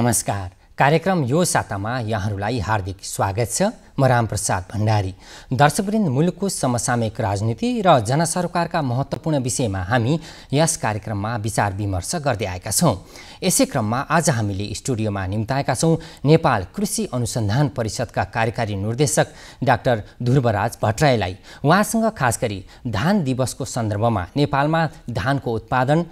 नमस्कार कार्यक्रम यो सातामा यहाँहरूलाई हार्दिक स्वागत छ म रामप्रसाद भण्डारी दर्शकवृन्द मुलुकको समसामयिक राजनीति र जनसरोकारका महत्त्वपूर्ण विषयमा हामी यस कार्यक्रममा विचार विमर्श गर्दै आएका छौँ यसै क्रममा आज हामीले स्टुडियोमा निम्ताएका छौँ नेपाल कृषि अनुसन्धान परिषदका कार्यकारी निर्देशक डाक्टर ध्रुवराज भट्टराईलाई उहाँसँग खास गरी धान दिवसको सन्दर्भमा नेपालमा धानको उत्पादन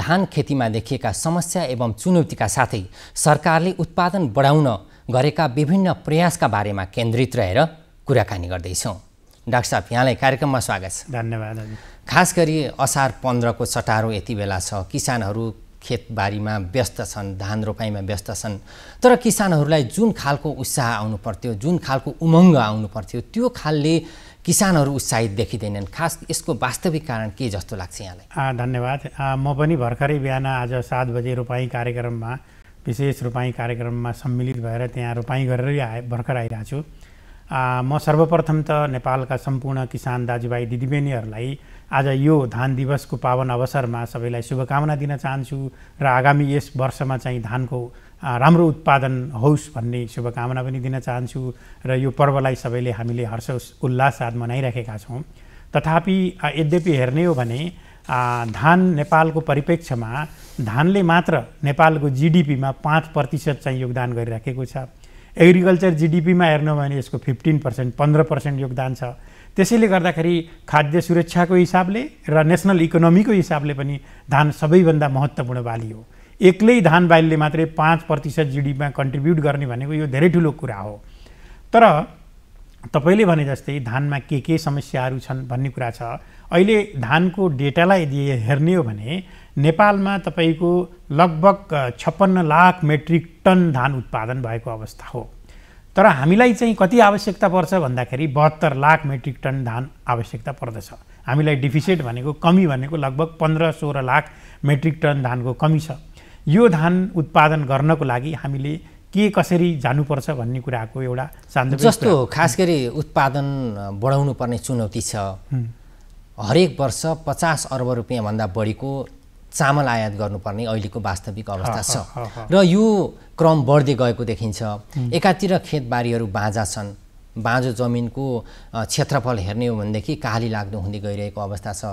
धान खेतीमा देखिएका समस्या एवं चुनौतीका साथै सरकारले उत्पादन बढाउन गरेका विभिन्न प्रयासका बारेमा केन्द्रित रहेर कुराकानी गर्दैछौँ डाक्टर साहब यहाँलाई कार्यक्रममा स्वागत छ धन्यवाद खास गरी असार पन्ध्रको चटारो यति बेला छ किसानहरू खेतबारीमा व्यस्त छन् धान रोपाइमा व्यस्त छन् तर किसानहरूलाई जुन खालको उत्साह आउनु पर्थ्यो जुन खालको उमङ्ग आउनु पर्थ्यो त्यो खालले किसानहरू उत्साहित देखिँदैनन् खास यसको वास्तविक कारण के जस्तो लाग्छ यहाँलाई धन्यवाद म पनि भर्खरै बिहान आज सात बजे रोपाइँ कार्यक्रममा विशेष रोपाइँ कार्यक्रममा सम्मिलित भएर त्यहाँ रोपाइँ गरेरै आए भर्खर आइरहेको छु म सर्वप्रथम त नेपालका सम्पूर्ण किसान दाजुभाइ दिदीबहिनीहरूलाई आज यो धान दिवसको पावन अवसरमा सबैलाई शुभकामना दिन चाहन्छु र आगामी यस वर्षमा चाहिँ धानको राम्रो उत्पादन होस् भन्ने शुभकामना पनि दिन चाहन्छु र यो पर्वलाई सबैले हामीले हर्ष उल्लास साथ मनाइराखेका छौँ तथापि यद्यपि हेर्ने हो भने धान नेपालको परिप्रेक्ष्यमा धानले मात्र नेपालको जिडिपीमा पाँच प्रतिशत चाहिँ योगदान गरिराखेको छ एग्रिकल्चर जिडिपीमा हेर्नु भने यसको फिफ्टिन पर्सेन्ट पन्ध्र पर्सेन्ट योगदान छ त्यसैले गर्दाखेरि खाद्य सुरक्षाको हिसाबले र नेसनल इकोनोमीको हिसाबले पनि धान सबैभन्दा महत्त्वपूर्ण बाली हो एक्लै धान बालीले मात्रै पाँच प्रतिशत जिडिपीमा कन्ट्रिब्युट गर्ने भनेको यो धेरै ठुलो कुरा हो तर तपाईँले भने जस्तै धानमा के के समस्याहरू छन् भन्ने कुरा छ अहिले धानको डेटालाई यदि हेर्ने हो भने नेपालमा तपाईँको लगभग छप्पन्न लाख मेट्रिक टन धान उत्पादन भएको अवस्था हो तर हामीलाई चाहिँ कति आवश्यकता पर्छ भन्दाखेरि बहत्तर लाख मेट्रिक टन धान आवश्यकता पर्दछ हामीलाई डिफिसिट भनेको कमी भनेको लगभग पन्ध्र सोह्र लाख मेट्रिक टन धानको कमी छ यो धान उत्पादन गर्नको लागि हामीले के कसरी जानुपर्छ भन्ने कुराको एउटा सान्दर्भिक जस्तो खास गरी उत्पादन बढाउनु पर्ने चुनौती छ हरेक वर्ष पचास अर्ब रुपियाँभन्दा बढीको चामल आयात गर्नुपर्ने अहिलेको वास्तविक अवस्था छ र यो क्रम बढ्दै गएको देखिन्छ एकातिर खेतबारीहरू बाँझा छन् बाँझो जमिनको क्षेत्रफल हेर्ने हो भनेदेखि काली लाग्दो हुँदै गइरहेको अवस्था छ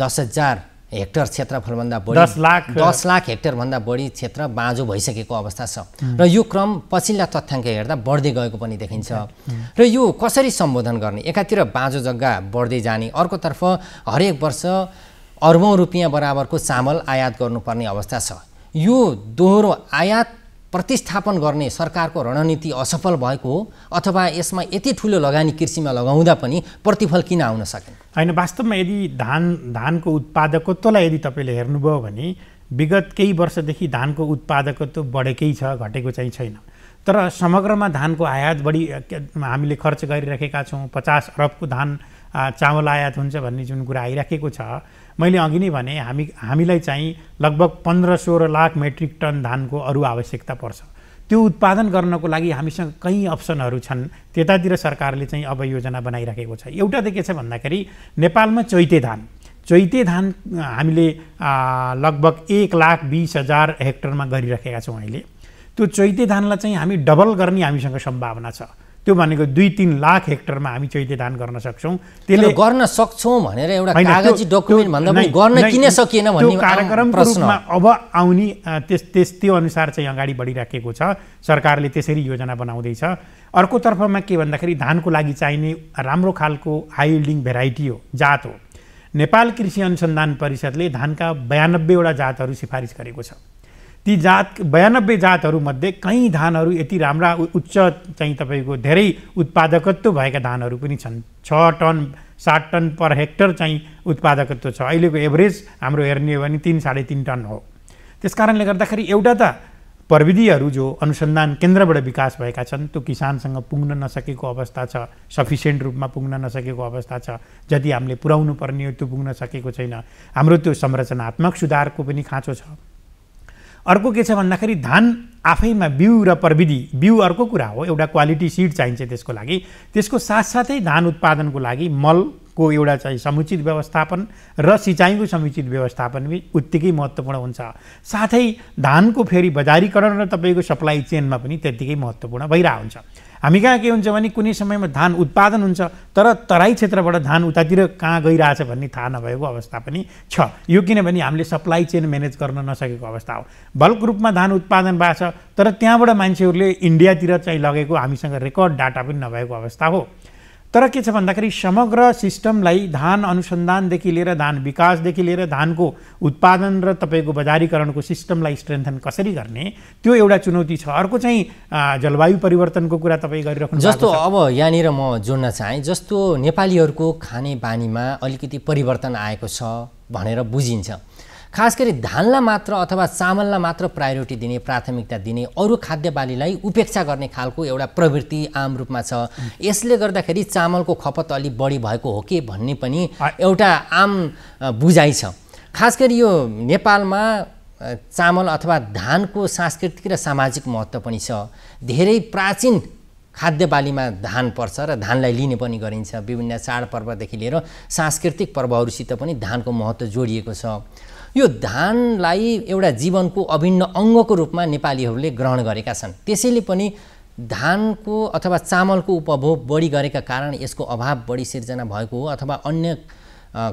दस हजार हेक्टर क्षेत्रफलभन्दा बढी दस लाख दस लाख हेक्टरभन्दा बढी क्षेत्र बाँझो भइसकेको अवस्था छ र यो क्रम पछिल्ला तथ्याङ्क हेर्दा बढ्दै गएको पनि देखिन्छ र यो कसरी सम्बोधन गर्ने एकातिर बाँझो जग्गा बढ्दै जाने अर्कोतर्फ हरेक वर्ष अर्बौँ रुपियाँ बराबरको चामल आयात गर्नुपर्ने अवस्था छ यो दोहोरो आयात प्रतिस्थापन गर्ने सरकारको रणनीति असफल भएको हो अथवा यसमा यति ठुलो लगानी कृषिमा लगाउँदा पनि प्रतिफल किन आउन सकेन होइन वास्तवमा यदि धान धानको उत्पादकत्वलाई यदि तपाईँले हेर्नुभयो भने विगत केही वर्षदेखि धानको उत्पादकत्व बढेकै छ घटेको चाहिँ छैन तर समग्रमा धानको आयात बढी हामीले खर्च गरिराखेका छौँ पचास अरबको धान चामल आयात हुन्छ भन्ने जुन कुरा आइराखेको छ मैले अघि नै भने हामी हामीलाई चाहिँ लगभग पन्ध्र सोह्र लाख मेट्रिक टन धानको अरू आवश्यकता पर्छ त्यो उत्पादन गर्नको लागि हामीसँग कहीँ अप्सनहरू छन् त्यतातिर सरकारले चाहिँ अब योजना बनाइराखेको छ एउटा त के छ भन्दाखेरि नेपालमा चैते धान चैते धान हामीले लगभग एक लाख बिस हजार हेक्टरमा गरिराखेका छौँ अहिले त्यो चैते धानलाई चाहिँ हामी डबल गर्ने हामीसँग सम्भावना छ त्यो भनेको दुई तिन लाख हेक्टरमा हामी चैते धान गर्न सक्छौँ त्यसले गर्न सक्छौँ भनेर एउटा डकुमेन्ट भन्दा पनि गर्न किन सकिएन भन्ने प्रश्नमा अब आउने त्यस त्यस त्यो अनुसार चाहिँ अगाडि बढिराखेको छ सरकारले त्यसरी योजना बनाउँदैछ अर्कोतर्फमा के भन्दाखेरि धानको लागि चाहिने राम्रो खालको हाई यिल्डिङ भेराइटी हो जात हो नेपाल कृषि अनुसन्धान परिषदले धानका बयानब्बेवटा जातहरू सिफारिस गरेको छ ती जात बयानब्बे जातहरूमध्ये कहीँ धानहरू यति राम्रा उच्च चाहिँ तपाईँको धेरै उत्पादकत्व भएका धानहरू पनि छन् छ टन सात टन पर हेक्टर चाहिँ उत्पादकत्व छ अहिलेको एभरेज हाम्रो हेर्ने हो भने तिन साढे तिन टन हो त्यस कारणले गर्दाखेरि एउटा त प्रविधिहरू जो अनुसन्धान केन्द्रबाट विकास भएका छन् त्यो किसानसँग पुग्न नसकेको अवस्था छ सफिसियन्ट रूपमा पुग्न नसकेको अवस्था छ जति हामीले पुर्याउनु पर्ने हो त्यो पुग्न सकेको छैन हाम्रो त्यो संरचनात्मक सुधारको पनि खाँचो छ अर्को के छ भन्दाखेरि धान आफैमा बिउ र प्रविधि बिउ अर्को कुरा हो एउटा क्वालिटी सिड चाहिन्छ त्यसको लागि त्यसको साथसाथै धान उत्पादनको लागि मलको एउटा चाहिँ समुचित व्यवस्थापन र सिँचाइको समुचित व्यवस्थापन पनि उत्तिकै महत्त्वपूर्ण हुन्छ साथै धानको फेरि बजारीकरण र तपाईँको सप्लाई चेनमा पनि त्यत्तिकै महत्त्वपूर्ण भइरहेको हुन्छ हामी कहाँ के हुन्छ भने कुनै समयमा धान उत्पादन हुन्छ तर तराई क्षेत्रबाट धान उतातिर कहाँ गइरहेछ भन्ने थाहा नभएको अवस्था पनि छ यो किनभने हामीले सप्लाई चेन म्यानेज गर्न नसकेको अवस्था हो बल्क रूपमा धान उत्पादन भएको छ तर त्यहाँबाट मान्छेहरूले इन्डियातिर चाहिँ लगेको हामीसँग रेकर्ड डाटा पनि नभएको अवस्था हो तर के छ भन्दाखेरि समग्र सिस्टमलाई धान अनुसन्धानदेखि लिएर धान विकासदेखि लिएर धानको उत्पादन र तपाईँको बजारीकरणको सिस्टमलाई स्ट्रेन्थन कसरी गर्ने त्यो एउटा चुनौती छ अर्को चाहिँ जलवायु परिवर्तनको कुरा तपाईँ गरिराख्नु जस्तो अब यहाँनिर म जोड्न चाहेँ जस्तो नेपालीहरूको खाने बानीमा अलिकति परिवर्तन आएको छ भनेर बुझिन्छ खास गरी धानलाई मात्र अथवा चामललाई मात्र प्रायोरिटी दिने प्राथमिकता दिने अरू खाद्य बालीलाई उपेक्षा गर्ने खालको एउटा प्रवृत्ति आम रूपमा छ यसले गर्दाखेरि चामलको खपत अलिक बढी भएको हो कि भन्ने पनि एउटा आम बुझाइ छ खास गरी यो नेपालमा चामल अथवा धानको सांस्कृतिक र सामाजिक महत्त्व पनि छ धेरै प्राचीन खाद्य बालीमा धान पर्छ र धानलाई लिने पनि गरिन्छ विभिन्न चाडपर्वदेखि लिएर सांस्कृतिक पर्वहरूसित पनि धानको महत्त्व जोडिएको छ यो धानलाई एउटा जीवनको अभिन्न अङ्गको रूपमा नेपालीहरूले ग्रहण गरेका छन् त्यसैले पनि धानको अथवा चामलको उपभोग बढी गरेका कारण यसको अभाव बढी सिर्जना भएको हो अथवा अन्य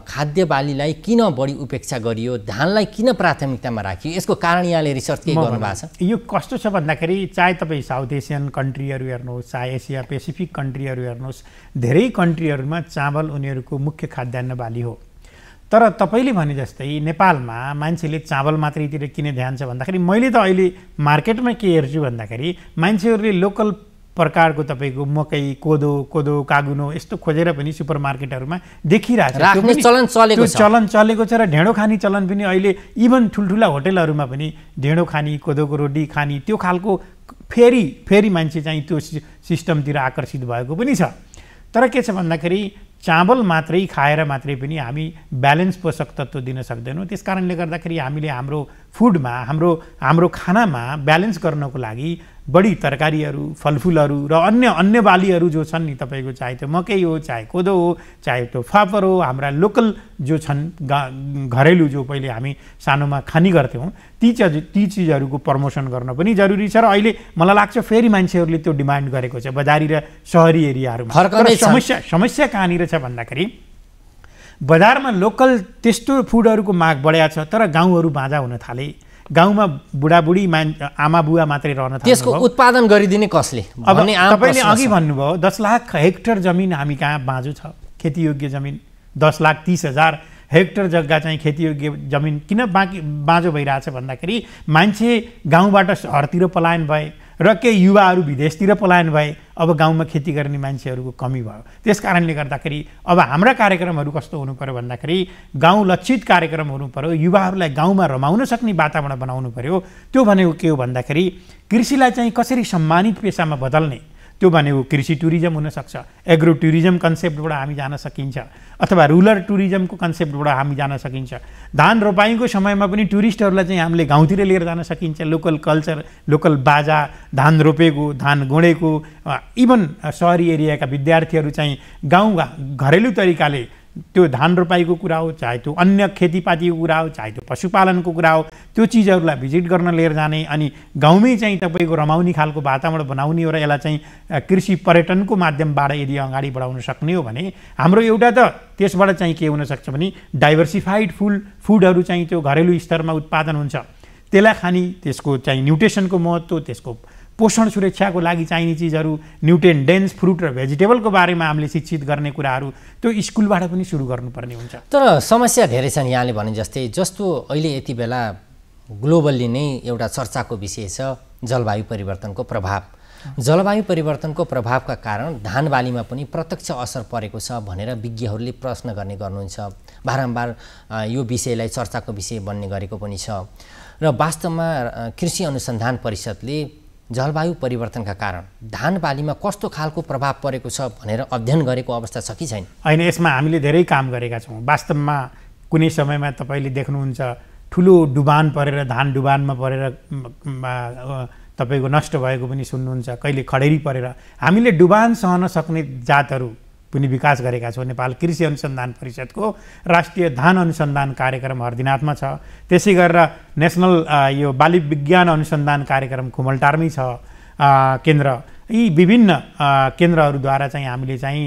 खाद्य बालीलाई किन बढी उपेक्षा गरियो धानलाई किन प्राथमिकतामा राखियो यसको कारण यहाँले रिसर्च के गर्नु भएको छ यो कस्तो छ भन्दाखेरि चाहे तपाईँ साउथ एसियन कन्ट्रीहरू हेर्नुहोस् चाहे एसिया पेसिफिक कन्ट्रीहरू हेर्नुहोस् धेरै कन्ट्रीहरूमा चामल उनीहरूको मुख्य खाद्यान्न बाली हो तर तपाईँले भने जस्तै नेपालमा मान्छेले चावल मात्रैतिर किने ध्यान छ भन्दाखेरि मैले त अहिले मार्केटमा के हेर्छु भन्दाखेरि मान्छेहरूले लोकल प्रकारको तपाईँको मकै कोदो कोदो कागुनो यस्तो खोजेर पनि सुपर मार्केटहरूमा देखिरहेको छ चलन चलेको चलन चलेको छ र ढेँडो खाने चलन पनि अहिले इभन ठुल्ठुला होटेलहरूमा पनि ढेँडो खाने कोदोको रोटी खाने त्यो खालको फेरि फेरि मान्छे चाहिँ त्यो सिस्टमतिर आकर्षित भएको पनि छ तर के छ भन्दाखेरि चामल मात्रै खाएर मात्रै पनि हामी ब्यालेन्स पोषक तत्त्व दिन सक्दैनौँ त्यस कारणले गर्दाखेरि हामीले हाम्रो फुडमा हाम्रो हाम्रो खानामा ब्यालेन्स गर्नको लागि बढी तरकारीहरू फलफुलहरू र अन्य अन्य बालीहरू जो छन् नि तपाईँको चाहे त्यो मकै हो चाहे कोदो हो चाहे त्यो फापर हो हाम्रा लोकल जो छन् गा घरेलु जो पहिले हामी सानोमा खानी गर्थ्यौँ ती चिज ती चिजहरूको प्रमोसन गर्न पनि जरुरी छ र अहिले मलाई लाग्छ फेरि मान्छेहरूले त्यो डिमान्ड गरेको छ बजारी र सहरी एरियाहरूमा समस्या समस्या कहाँनिर छ भन्दाखेरि बजारमा लोकल त्यस्तो फुडहरूको माग बढ्या छ तर गाउँहरू बाँझा हुन थाले गाउँमा बुढाबुढी मान आमा बुवा मात्रै रहन त्यसको उत्पादन गरिदिने कसले अब तपाईँले अघि भन्नुभयो दस लाख हेक्टर जमिन हामी कहाँ बाँझो छ खेतीयोग्य जमिन दस लाख तिस हजार हेक्टर जग्गा चाहिँ खेतीयोग्य जमिन किन बाँकी बाँझो भइरहेछ भन्दाखेरि मान्छे गाउँबाट सहरतिर पलायन भए र केही युवाहरू विदेशतिर पलायन भए अब गाउँमा खेती गर्ने मान्छेहरूको कमी भयो त्यस कारणले गर्दाखेरि अब हाम्रा कार्यक्रमहरू कस्तो हुनु पऱ्यो भन्दाखेरि गाउँ लक्षित कार्यक्रम हुनु पऱ्यो युवाहरूलाई गाउँमा रमाउन सक्ने वातावरण बनाउनु पऱ्यो त्यो भनेको के हो भन्दाखेरि कृषिलाई चाहिँ कसरी सम्मानित पेसामा बदल्ने त्यो भनेको कृषि टुरिज्म हुनसक्छ एग्रो टुरिज्म कन्सेप्टबाट हामी जान सकिन्छ अथवा रुरल टुरिज्मको कन्सेप्टबाट हामी जान सकिन्छ धान रोपाइँको समयमा पनि टुरिस्टहरूलाई चाहिँ हामीले गाउँतिर लिएर जान सकिन्छ लोकल कल्चर लोकल बाजा धान रोपेको धान गुँडेको इभन सहरी एरियाका विद्यार्थीहरू चाहिँ गाउँ घरेलु तरिकाले त्यो धान रोपाइको कुरा हो चाहे त्यो अन्य खेतीपातीको कुरा हो चाहे त्यो पशुपालनको कुरा हो त्यो चिजहरूलाई भिजिट गर्न लिएर जाने अनि गाउँमै चाहिँ तपाईँको रमाउने खालको वातावरण बनाउने हो र यसलाई चाहिँ कृषि पर्यटनको माध्यमबाट यदि अगाडि बढाउन सक्ने हो भने हाम्रो एउटा त त्यसबाट चाहिँ के हुनसक्छ भने डाइभर्सिफाइड फुल फुडहरू चाहिँ त्यो घरेलु स्तरमा उत्पादन हुन्छ त्यसलाई खाने त्यसको चाहिँ न्युट्रिसनको महत्त्व त्यसको पोषण सुरक्षाको लागि चाहिने चिजहरू न्युट्रेन डेन्स फ्रुट र भेजिटेबलको बारेमा हामीले शिक्षित गर्ने कुराहरू त्यो स्कुलबाट पनि सुरु गर्नुपर्ने हुन्छ तर समस्या धेरै छन् यहाँले भने जस्तै जस्तो अहिले यति बेला ग्लोबल्ली नै एउटा चर्चाको विषय छ जलवायु परिवर्तनको प्रभाव जलवायु परिवर्तनको प्रभावका कारण धान बालीमा पनि प्रत्यक्ष असर परेको छ भनेर विज्ञहरूले प्रश्न गर्ने गर्नुहुन्छ बारम्बार यो विषयलाई चर्चाको विषय बन्ने गरेको पनि छ र वास्तवमा कृषि अनुसन्धान परिषदले जलवायु परिवर्तनका कारण धान बालीमा कस्तो खालको प्रभाव परेको छ भनेर अध्ययन गरेको अवस्था छ कि छैन होइन यसमा हामीले धेरै काम गरेका छौँ वास्तवमा कुनै समयमा तपाईँले देख्नुहुन्छ ठुलो डुबान परेर धान डुबानमा परेर तपाईँको नष्ट भएको पनि सुन्नुहुन्छ कहिले खडेरी परेर हामीले डुबान सहन सक्ने जातहरू पनि विकास गरेका छौँ नेपाल कृषि अनुसन्धान परिषदको राष्ट्रिय धान अनुसन्धान कार्यक्रम हरिदिनाथमा छ त्यसै गरेर नेसनल यो बाली विज्ञान अनुसन्धान कार्यक्रम खुमलटारमै छ केन्द्र यी विभिन्न केन्द्रहरूद्वारा चाहिँ हामीले चाहिँ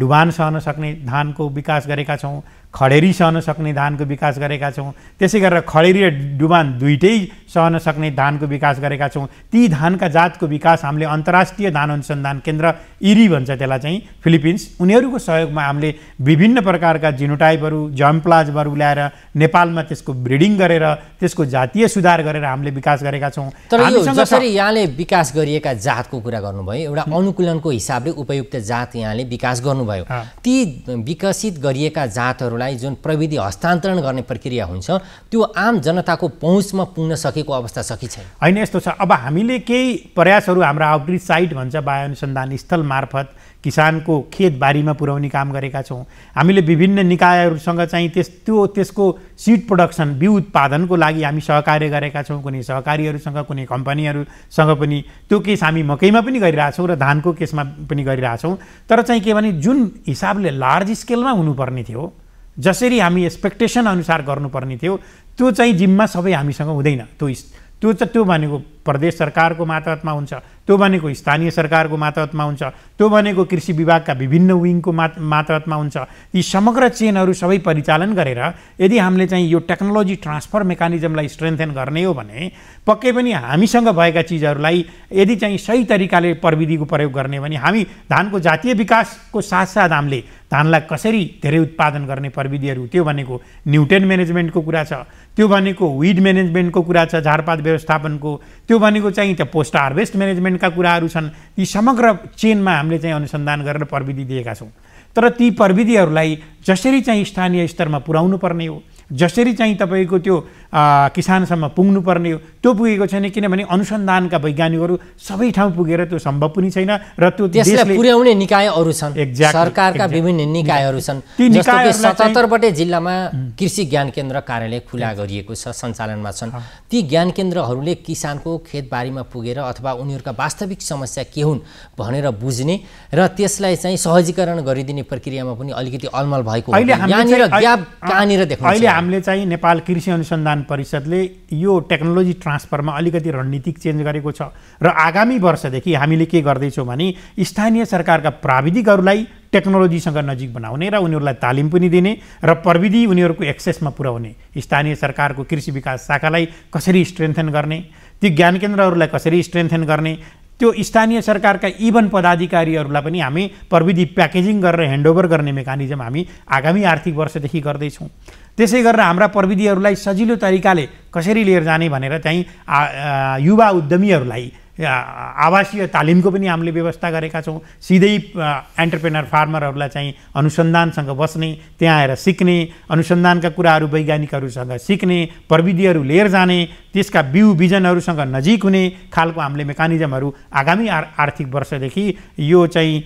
डुबान सहन सक्ने धानको विकास गरेका छौँ खडेरी सहन सक्ने धानको विकास गरेका छौँ त्यसै गरेर खडेरी र डुबान दुइटै सहन सक्ने धानको विकास गरेका छौँ ती धानका जातको विकास हामीले अन्तर्राष्ट्रिय धान अनुसन्धान केन्द्र इरी भन्छ त्यसलाई चाहिँ फिलिपिन्स उनीहरूको सहयोगमा हामीले विभिन्न प्रकारका जिनोटाइपहरू जम्प्लाजहरू ल्याएर नेपालमा त्यसको ब्रिडिङ गरेर त्यसको जातीय सुधार गरेर हामीले विकास गरेका छौँ तर जसरी यहाँले विकास गरिएका जातको कुरा गर्नुभयो एउटा अनुकूलनको हिसाबले उपयुक्त जात यहाँले विकास गर्नुभयो ती विकसित गरिएका जातहरू उद्योगहरूलाई जुन प्रविधि हस्तान्तरण गर्ने प्रक्रिया हुन्छ त्यो आम जनताको पहुँचमा पुग्न सकेको अवस्था सकि छैन होइन यस्तो छ अब हामीले केही प्रयासहरू हाम्रो आउटरिच साइट भन्छ वायुअनुसन्धान स्थल मार्फत किसानको खेतबारीमा पुर्याउने काम गरेका छौँ हामीले विभिन्न निकायहरूसँग चाहिँ त्यस त्यो त्यसको सिड प्रडक्सन बिउ उत्पादनको लागि हामी सहकार्य गरेका छौँ कुनै सहकारीहरूसँग कुनै कम्पनीहरूसँग पनि त्यो केस हामी मकैमा पनि गरिरहेछौँ र धानको केसमा पनि गरिरहेछौँ तर चाहिँ के भने जुन हिसाबले लार्ज स्केलमा हुनुपर्ने थियो जसरी हामी एक्सपेक्टेसन अनुसार गर्नुपर्ने थियो त्यो चाहिँ जिम्मा सबै हामीसँग हुँदैन त्यो त्यो चाहिँ त्यो भनेको प्रदेश सरकारको मातहतमा हुन्छ त्यो भनेको स्थानीय सरकारको मातहतमा हुन्छ त्यो भनेको कृषि विभागका विभिन्न विङको मात मातहतमा हुन्छ यी समग्र चेनहरू सबै परिचालन गरेर यदि हामीले चाहिँ यो टेक्नोलोजी ट्रान्सफर मेकानिजमलाई स्ट्रेन्थेन गर्ने हो भने पक्कै पनि हामीसँग भएका चिजहरूलाई यदि चाहिँ सही तरिकाले प्रविधिको प्रयोग गर्ने भने हामी धानको जातीय विकासको साथसाथ हामीले धानलाई कसरी धेरै उत्पादन गर्ने प्रविधिहरू त्यो भनेको न्युटेन म्यानेजमेन्टको कुरा छ त्यो भनेको विड म्यानेजमेन्टको कुरा छ झारपात व्यवस्थापनको त्यो भनेको चाहिँ त्यहाँ पोस्ट हार्भेस्ट म्यानेजमेन्टका कुराहरू छन् यी समग्र चेनमा हामीले चाहिँ अनुसन्धान गरेर प्रविधि दिएका छौँ तर ती प्रविधिहरूलाई जसरी चाहिँ स्थानीय स्तरमा पुर्याउनु पर्ने हो जसरी चाहिँ तपाईँको त्यो किसानसम्म पुग्नुपर्ने हो त्यो पुगेको छैन किनभने अनुसन्धानका वैज्ञानिकहरू सबै ठाउँ पुगेर त्यो सम्भव पनि छैन र त्यो पुर्याउने निकायहरू छन् सरकारका विभिन्न निकायहरू छन् सतहत्तरवटै जिल्लामा कृषि ज्ञान केन्द्र कार्यालय खुला गरिएको छ सञ्चालनमा छन् ती ज्ञान केन्द्रहरूले किसानको खेतबारीमा पुगेर अथवा उनीहरूका वास्तविक समस्या के हुन् भनेर बुझ्ने र त्यसलाई चाहिँ सहजीकरण गरिदिने प्रक्रियामा पनि अलिकति अलमल भएको अहिले हामीले चाहिँ नेपाल कृषि अनुसन्धान परिषदले यो टेक्नोलोजी ट्रान्सफरमा अलिकति रणनीतिक चेन्ज गरेको छ र आगामी वर्षदेखि हामीले के गर्दैछौँ भने स्थानीय सरकारका प्राविधिकहरूलाई टेक्नोलोजीसँग नजिक बनाउने र उनीहरूलाई तालिम पनि दिने र प्रविधि उनीहरूको एक्सेसमा पुर्याउने स्थानीय सरकारको कृषि विकास शाखालाई कसरी स्ट्रेन्थेन गर्ने ती ज्ञान केन्द्रहरूलाई कसरी स्ट्रेन्थेन गर्ने त्यो स्थानीय सरकारका इभन पदाधिकारीहरूलाई पनि हामी प्रविधि प्याकेजिङ गरेर ह्यान्डओभर गर्ने मेकानिजम हामी आगामी आर्थिक वर्षदेखि गर्दैछौँ त्यसै गरेर हाम्रा प्रविधिहरूलाई सजिलो तरिकाले कसरी लिएर जाने भनेर चाहिँ युवा उद्यमीहरूलाई आवासीय तालिमको पनि हामीले व्यवस्था गरेका छौँ सिधै एन्टरप्रेनर फार्मरहरूलाई चाहिँ अनुसन्धानसँग बस्ने त्यहाँ आएर सिक्ने अनुसन्धानका कुराहरू वैज्ञानिकहरूसँग सिक्ने प्रविधिहरू लिएर जाने त्यसका बिउ बिजनहरूसँग नजिक हुने खालको हामीले मेकानिजमहरू आगामी आर आर्थिक वर्षदेखि यो चाहिँ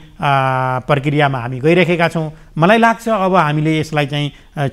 प्रक्रियामा हामी गइरहेका छौँ मलाई लाग्छ अब हामीले यसलाई चाहिँ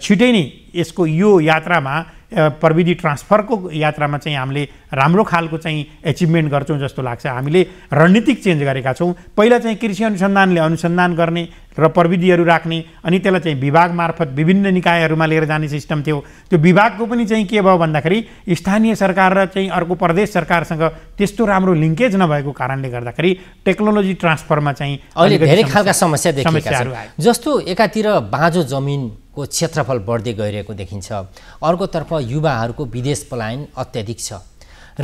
छिटै नै यसको यो यात्रामा प्रविधि ट्रान्सफरको यात्रामा चाहिँ हामीले राम्रो खालको चाहिँ एचिभमेन्ट गर्छौँ जस्तो लाग्छ हामीले रणनीतिक चेन्ज गरेका छौँ पहिला चाहिँ कृषि अनुसन्धानले अनुसन्धान गर्ने र प्रविधिहरू राख्ने अनि त्यसलाई चाहिँ विभाग मार्फत विभिन्न निकायहरूमा लिएर जाने सिस्टम थियो त्यो विभागको पनि चाहिँ के भयो भन्दाखेरि स्थानीय सरकार र चाहिँ अर्को प्रदेश सरकारसँग त्यस्तो राम्रो लिङ्केज नभएको कारणले गर्दाखेरि टेक्नोलोजी ट्रान्सफरमा चाहिँ अहिले धेरै खालका समस्या समस्याहरू जस्तो एकातिर बाँझो जमिन को क्षेत्रफल बढ्दै गइरहेको देखिन्छ अर्कोतर्फ युवाहरूको विदेश पलायन अत्याधिक छ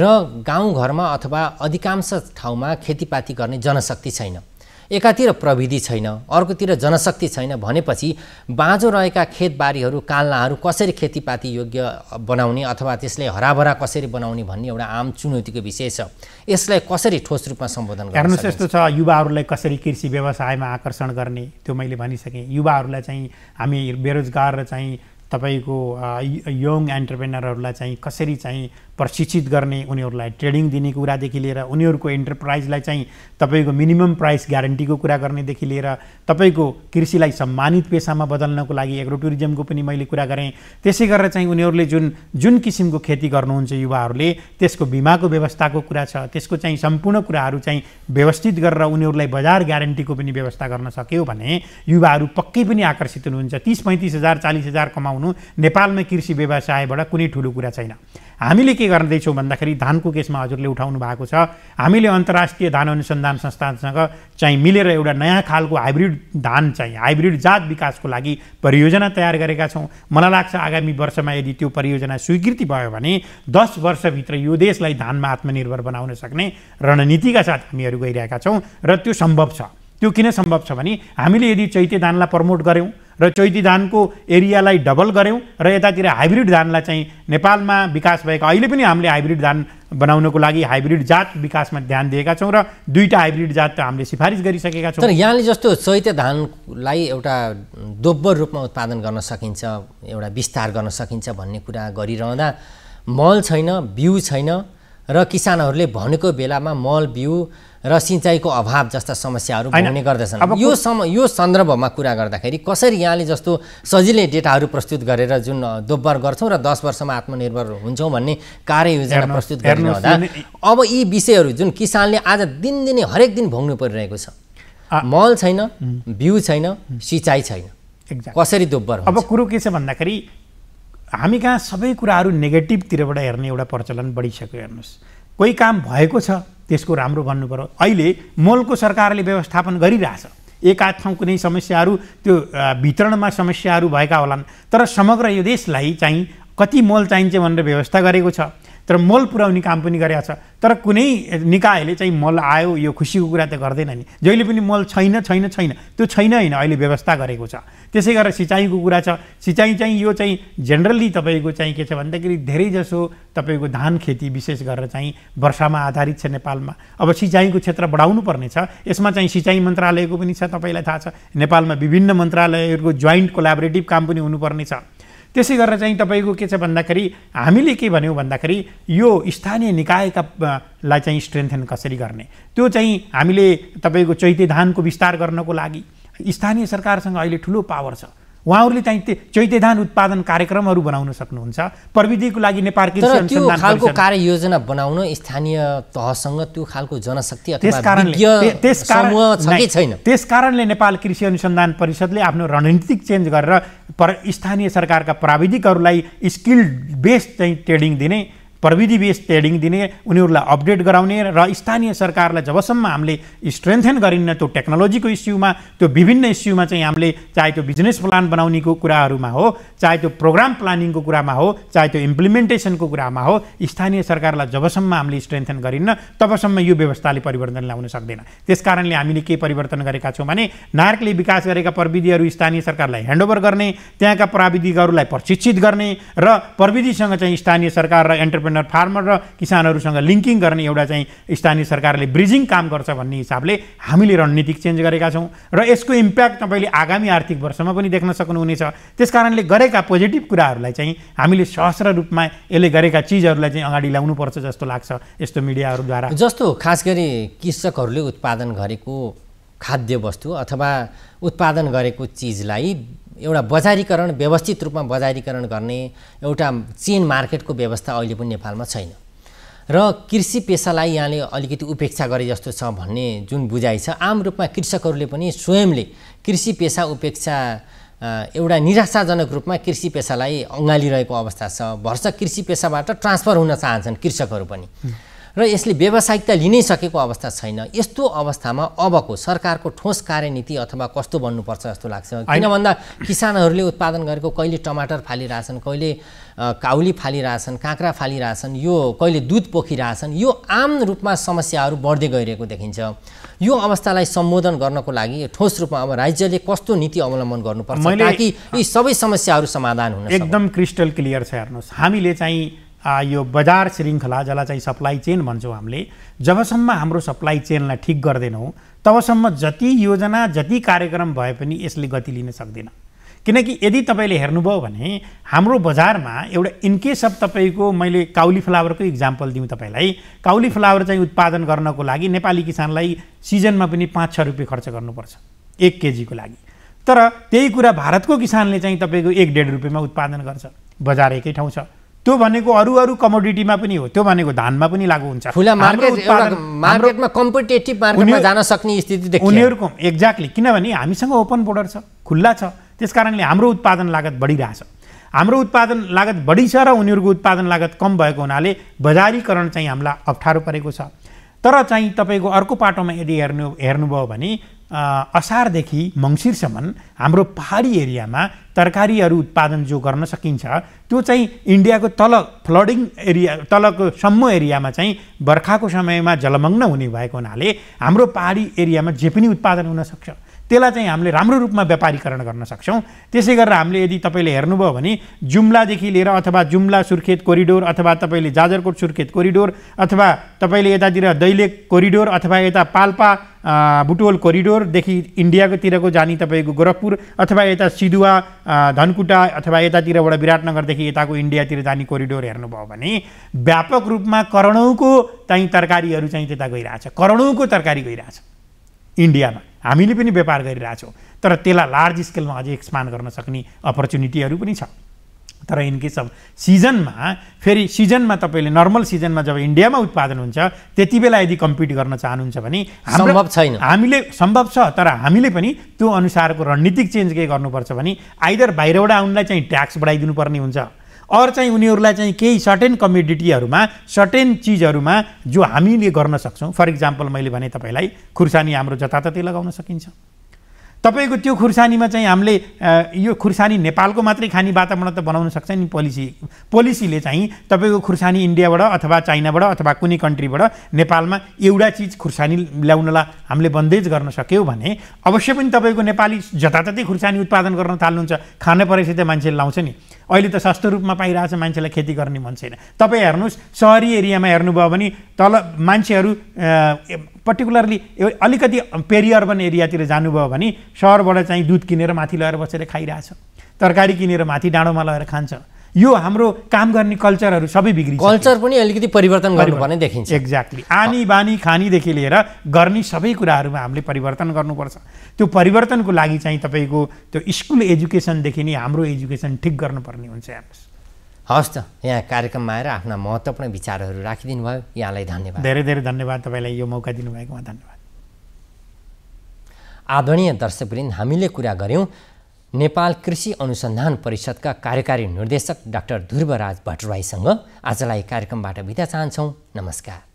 र गाउँघरमा अथवा अधिकांश ठाउँमा खेतीपाती गर्ने जनशक्ति छैन एकातिर प्रविधि छैन अर्कोतिर जनशक्ति छैन भनेपछि बाँझो रहेका खेतबारीहरू काल्लाहरू कसरी खेतीपाती योग्य बनाउने अथवा त्यसले हराभरा कसरी बनाउने भन्ने एउटा आम चुनौतीको विषय छ यसलाई कसरी ठोस रूपमा सम्बोधन गर्न यस्तो छ युवाहरूलाई कसरी कृषि व्यवसायमा आकर्षण गर्ने त्यो मैले भनिसकेँ युवाहरूलाई चाहिँ हामी बेरोजगार र चाहिँ तपाईँको यङ एन्टरप्रेनरहरूलाई चाहिँ कसरी चाहिँ प्रशिक्षित गर्ने उनीहरूलाई ट्रेडिङ दिने कुरादेखि लिएर उनीहरूको इन्टरप्राइजलाई चाहिँ तपाईँको मिनिमम प्राइस ग्यारेन्टीको कुरा गर्नेदेखि लिएर तपाईँको कृषिलाई सम्मानित पेसामा बदल्नको लागि एग्रो टुरिज्मको पनि मैले कुरा गरेँ त्यसै गरेर चाहिँ उनीहरूले जुन जुन किसिमको खेती गर्नुहुन्छ युवाहरूले त्यसको बिमाको व्यवस्थाको कुरा छ त्यसको चाहिँ सम्पूर्ण कुराहरू चाहिँ व्यवस्थित गरेर उनीहरूलाई बजार ग्यारेन्टीको पनि व्यवस्था गर्न सक्यो भने युवाहरू पक्कै पनि आकर्षित हुनुहुन्छ तिस पैँतिस हजार चालिस हजार कमाउनु नेपालमै कृषि व्यवसायबाट कुनै ठुलो कुरा छैन हामीले के के गर्दैछौँ भन्दाखेरि धानको केसमा हजुरले उठाउनु भएको छ हामीले अन्तर्राष्ट्रिय धान अनुसन्धान संस्थानसँग चाहिँ मिलेर एउटा नयाँ खालको हाइब्रिड धान चाहिँ हाइब्रिड जात विकासको लागि परियोजना तयार गरेका छौँ मलाई लाग्छ आगामी वर्षमा यदि त्यो परियोजना स्वीकृति भयो भने दस वर्षभित्र यो देशलाई धानमा आत्मनिर्भर बनाउन सक्ने रणनीतिका साथ हामीहरू गइरहेका छौँ र त्यो सम्भव छ त्यो किन सम्भव छ भने हामीले यदि चैते धानलाई प्रमोट गऱ्यौँ र चैती धानको एरियालाई डबल गऱ्यौँ र यतातिर हाइब्रिड धानलाई चाहिँ नेपालमा विकास भएका अहिले पनि हामीले हाइब्रिड धान बनाउनको लागि हाइब्रिड जात विकासमा ध्यान दिएका छौँ र दुईवटा हाइब्रिड जात त हामीले सिफारिस गरिसकेका छौँ तर यहाँले जस्तो चैत्य धानलाई एउटा दोब्बर रूपमा उत्पादन गर्न सकिन्छ एउटा विस्तार गर्न सकिन्छ भन्ने कुरा गरिरहँदा मल छैन बिउ छैन र किसानहरूले भनेको बेलामा मल बिउ र सिँचाइको अभाव जस्ता समस्याहरू भन्ने गर्दछन् यो सम यो सन्दर्भमा कुरा गर्दाखेरि कसरी यहाँले जस्तो सजिलै डेटाहरू प्रस्तुत गरेर जुन दोब्बर गर्छौँ र दस वर्षमा आत्मनिर्भर हुन्छौँ भन्ने कार्ययोजना प्रस्तुत हुँदा अब यी विषयहरू जुन किसानले आज दिनदिनै हरेक दिन भोग्नु परिरहेको छ मल छैन बिउ छैन सिँचाइ छैन कसरी दोब्बर अब कुरो के छ भन्दाखेरि हामी कहाँ सबै कुराहरू नेगेटिभतिरबाट हेर्ने एउटा प्रचलन बढिसक्यो हेर्नुहोस् कोही काम भएको छ त्यसको राम्रो भन्नु पऱ्यो अहिले मलको सरकारले व्यवस्थापन गरिरहेछ एकाध ठाउँ कुनै समस्याहरू त्यो वितरणमा समस्याहरू भएका होलान् तर समग्र यो देशलाई चाहिँ कति मोल चाहिन्छ भनेर व्यवस्था गरेको छ तर मल पुर्याउने काम पनि गरेका छ तर कुनै निकायले चाहिँ मल आयो यो खुसीको कुरा त गर्दैन नि जहिले पनि मल छैन छैन छैन त्यो छैन होइन अहिले व्यवस्था गरेको छ त्यसै गरेर सिँचाइको कुरा छ सिँचाइ चाहिँ यो चाहिँ जेनरली तपाईँको चाहिँ के छ भन्दाखेरि धेरैजसो तपाईँको धान खेती विशेष गरेर चाहिँ वर्षामा आधारित छ नेपालमा अब सिँचाइको क्षेत्र बढाउनु पर्ने छ यसमा चाहिँ सिँचाइ मन्त्रालयको पनि छ तपाईँलाई थाहा छ नेपालमा विभिन्न मन्त्रालयहरूको जोइन्ट कोलाबरेटिभ काम पनि छ त्यसै गरेर चाहिँ तपाईँको के छ भन्दाखेरि हामीले के भन्यौँ भन्दाखेरि यो स्थानीय निकायका लाई चाहिँ स्ट्रेन्थेन कसरी गर्ने त्यो चाहिँ हामीले तपाईँको चैते धानको विस्तार गर्नको लागि स्थानीय सरकारसँग अहिले ठुलो पावर छ उहाँहरूले चाहिँ धान उत्पादन कार्यक्रमहरू बनाउन सक्नुहुन्छ प्रविधिको लागि नेपाल खालको कार्ययोजना बनाउन स्थानीय तहसँग त्यो खालको जनशक्ति छैन त्यस कारणले नेपाल कृषि अनुसन्धान परिषदले आफ्नो रणनीतिक चेन्ज गरेर पर स्थानीय सरकारका प्राविधिकहरूलाई स्किल बेस्ड चाहिँ ट्रेडिङ दिने प्रविधि बेस ट्रेडिङ दिने उनीहरूलाई अपडेट गराउने र स्थानीय सरकारलाई जबसम्म हामीले स्ट्रेन्थेन गरिन्न त्यो टेक्नोलोजीको इस्युमा त्यो विभिन्न इस्युमा चाहिँ हामीले चाहे त्यो बिजनेस प्लान बनाउनेको कुराहरूमा हो चाहे त्यो प्रोग्राम प्लानिङको कुरामा हो चाहे त्यो इम्प्लिमेन्टेसनको कुरामा हो स्थानीय सरकारलाई जबसम्म हामीले स्ट्रेन्थेन गरिन्न तबसम्म यो व्यवस्थाले परिवर्तन ल्याउन सक्दैन त्यसकारणले हामीले के परिवर्तन गरेका छौँ भने नार्कले विकास गरेका प्रविधिहरू स्थानीय सरकारलाई ह्यान्डओभर गर्ने त्यहाँका प्राविधिकहरूलाई प्रशिक्षित गर्ने र प्रविधिसँग चाहिँ स्थानीय सरकार र एन्टर इन्टरप्रेनर फार्मर र किसानहरूसँग लिङ्किङ गर्ने एउटा चाहिँ स्थानीय सरकारले ब्रिजिङ काम गर्छ भन्ने हिसाबले हामीले रणनीतिक चेन्ज गरेका छौँ र यसको इम्प्याक्ट तपाईँले आगामी आर्थिक वर्षमा पनि देख्न सक्नुहुनेछ त्यस कारणले गरेका पोजिटिभ कुराहरूलाई चाहिँ हामीले सहस्र रूपमा यसले गरेका चिजहरूलाई चाहिँ अगाडि ल्याउनुपर्छ जस्तो लाग्छ यस्तो मिडियाहरूद्वारा जस्तो खास गरी कृषकहरूले उत्पादन गरेको खाद्य वस्तु अथवा उत्पादन गरेको चिजलाई एउटा बजारीकरण व्यवस्थित रूपमा बजारीकरण गर्ने एउटा चेन मार्केटको व्यवस्था अहिले पनि नेपालमा छैन र कृषि पेसालाई यहाँले अलिकति उपेक्षा गरे जस्तो छ भन्ने जुन बुझाइ छ आम रूपमा कृषकहरूले पनि स्वयंले कृषि पेसा उपेक्षा एउटा निराशाजनक रूपमा कृषि पेसालाई अँगालिरहेको अवस्था छ वर्ष कृषि पेसाबाट ट्रान्सफर हुन चाहन्छन् कृषकहरू पनि र यसले व्यावसायिकता लिनै सकेको अवस्था छैन यस्तो अवस्थामा अबको सरकारको ठोस कार्यनीति अथवा कस्तो बन्नुपर्छ जस्तो लाग्छ किन भन्दा किसानहरूले उत्पादन गरेको कहिले टमाटर फालिरहेछन् कहिले काउली फालिरहेछन् काँक्रा फालिरहेछन् यो कहिले दुध पोखिरहेछन् यो आम रूपमा समस्याहरू बढ्दै गइरहेको देखिन्छ यो अवस्थालाई सम्बोधन गर्नको लागि ठोस रूपमा अब राज्यले कस्तो नीति अवलम्बन गर्नुपर्छ ताकि यी सबै समस्याहरू समाधान हुन एकदम क्रिस्टल क्लियर छ हेर्नुहोस् हामीले चाहिँ यो बजार श्रृङ्खला जसलाई चाहिँ सप्लाई चेन भन्छौँ हामीले जबसम्म हाम्रो सप्लाई चेनलाई ठिक गर्दैनौँ तबसम्म जति योजना जति कार्यक्रम भए पनि यसले गति लिन सक्दैन किनकि यदि तपाईँले हेर्नुभयो भने हाम्रो बजारमा एउटा इनकेस अफ तपाईँको मैले काउली फ्लावरको इक्जाम्पल दिउँ तपाईँलाई काउली फ्लावर चाहिँ उत्पादन गर्नको लागि नेपाली किसानलाई सिजनमा पनि पाँच छ रुपियाँ खर्च गर्नुपर्छ एक केजीको लागि तर त्यही कुरा भारतको किसानले चाहिँ तपाईँको एक डेढ रुपियाँमा उत्पादन गर्छ बजार एकै ठाउँ छ त्यो भनेको अरू अरू कमोडिटीमा पनि हो त्यो भनेको धानमा पनि लागु हुन्छ उनीहरूको एक्ज्याक्टली किनभने हामीसँग ओपन बोर्डर छ खुल्ला छ त्यस कारणले हाम्रो उत्पादन लागत बढिरहेछ हाम्रो उत्पादन लागत बढी छ र उनीहरूको उत्पादन लागत कम भएको हुनाले बजारीकरण चाहिँ हामीलाई अप्ठ्यारो परेको छ तर चाहिँ तपाईँको अर्को पाटोमा यदि हेर्नु हेर्नुभयो भने असारदेखि मङ्सिरसम्म हाम्रो पहाडी एरियामा तरकारीहरू उत्पादन जो गर्न सकिन्छ त्यो चाहिँ इन्डियाको तल फ्लडिङ एरिया तलको सम्म एरियामा चाहिँ बर्खाको समयमा जलमग्न हुने भएको हुनाले हाम्रो पहाडी एरियामा जे पनि उत्पादन हुनसक्छ त्यसलाई चाहिँ हामीले राम्रो रूपमा व्यापारीकरण गर्न सक्छौँ त्यसै गरेर हामीले यदि तपाईँले हेर्नुभयो भने जुम्लादेखि लिएर अथवा जुम्ला सुर्खेत कोरिडोर अथवा तपाईँले जाजरकोट सुर्खेत कोरिडोर अथवा तपाईँले यतातिर दैलेख कोरिडोर अथवा यता पाल्पा बुटोल कोरिडोरदेखि इन्डियाकोतिरको जाने तपाईँको गोरखपुर अथवा यता सिधुवा धनकुटा अथवा यतातिरबाट विराटनगरदेखि यताको इन्डियातिर जाने कोरिडोर हेर्नुभयो भने व्यापक रूपमा करोडौँको चाहिँ तरकारीहरू चाहिँ त्यता गइरहेछ करोडौँको तरकारी गइरहेछ इन्डियामा हामीले पनि व्यापार गरिरहेछौँ तर त्यसलाई लार्ज स्केलमा अझै एक्सपान्ड गर्न सक्ने अपर्च्युनिटीहरू पनि छ तर इनकेस अफ सिजनमा फेरि सिजनमा तपाईँले नर्मल सिजनमा जब इन्डियामा उत्पादन हुन्छ त्यति बेला यदि कम्पिट गर्न चाहनुहुन्छ भने सम्भव छैन हामीले सम्भव छ तर हामीले पनि त्यो अनुसारको रणनीतिक चेन्ज के गर्नुपर्छ भने आइदर बाहिरबाट आउनलाई चाहिँ ट्याक्स बढाइदिनु पर्ने हुन्छ अरू चाहिँ उनीहरूलाई चाहिँ केही सर्टेन कम्युडिटीहरूमा सर्टेन चिजहरूमा जो हामीले गर्न सक्छौँ फर इक्जाम्पल मैले भने तपाईँलाई खुर्सानी हाम्रो जताततै लगाउन सकिन्छ तपाईँको त्यो खुर्सानीमा चाहिँ हामीले यो खुर्सानी नेपालको मात्रै खाने वातावरण त बनाउन सक्छ नि पोलिसी पोलिसीले चाहिँ तपाईँको खुर्सानी इन्डियाबाट अथवा चाइनाबाट अथवा कुनै कन्ट्रीबाट नेपालमा एउटा चिज खुर्सानी ल्याउनलाई हामीले बन्देज गर्न सक्यौँ भने अवश्य पनि तपाईँको नेपाली जताततै खुर्सानी उत्पादन गर्न थाल्नुहुन्छ खान परेपछि त मान्छेले लाउँछ नि अहिले त सस्तो रूपमा पाइरहेछ मान्छेलाई खेती गर्ने मन छैन तपाईँ हेर्नुहोस् सहरी एरियामा हेर्नुभयो भने तल मान्छेहरू पर्टिकुलरली अलिकति पेरि अर्बन एरियातिर जानुभयो भने सहरबाट चाहिँ दुध किनेर माथि लगेर बसेर खाइरहेछ तरकारी किनेर माथि डाँडोमा लगेर खान्छ यो हाम्रो काम गर्ने कल्चरहरू सबै बिग्रिन्छ कल्चर पनि अलिकति परिवर्तन गर्नुपर्ने देखिन्छ एक्ज्याक्टली आनी बानी खानीदेखि लिएर गर्ने सबै कुराहरूमा हामीले परिवर्तन गर्नुपर्छ त्यो परिवर्तनको लागि चाहिँ तपाईँको त्यो स्कुल एजुकेसनदेखि नै हाम्रो एजुकेसन ठिक गर्नुपर्ने हुन्छ हेर्नुहोस् हवस् त यहाँ कार्यक्रममा आएर आफ्ना महत्त्वपूर्ण विचारहरू राखिदिनु भयो यहाँलाई धन्यवाद धेरै धेरै धन्यवाद तपाईँलाई यो मौका दिनुभएकोमा धन्यवाद आदरणीय दर्शकवृन्द हामीले कुरा गऱ्यौँ नेपाल कृषि अनुसन्धान परिषदका कार्यकारी निर्देशक डाक्टर ध्रुवराज भट्टराईसँग आजलाई कार्यक्रमबाट बिदा चाहन्छौँ नमस्कार